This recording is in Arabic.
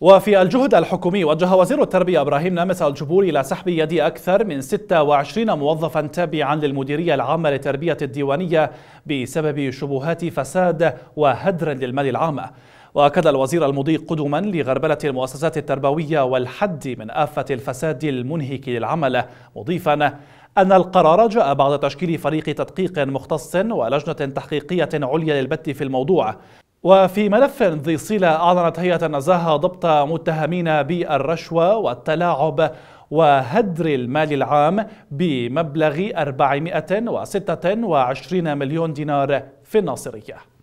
وفي الجهد الحكومي وجه وزير التربية إبراهيم نامس الجبور إلى سحب يد أكثر من 26 موظفا تابعا للمديرية العامة للتربية الديوانية بسبب شبهات فساد وهدر للمال العام وأكد الوزير المضي قدما لغربلة المؤسسات التربوية والحد من آفة الفساد المنهك للعمل مضيفا أن القرار جاء بعد تشكيل فريق تدقيق مختص ولجنة تحقيقية عليا للبت في الموضوع وفي ملف ذي صلة أعلنت هيئة النزاهة ضبط متهمين بالرشوة والتلاعب وهدر المال العام بمبلغ 426 مليون دينار في الناصريه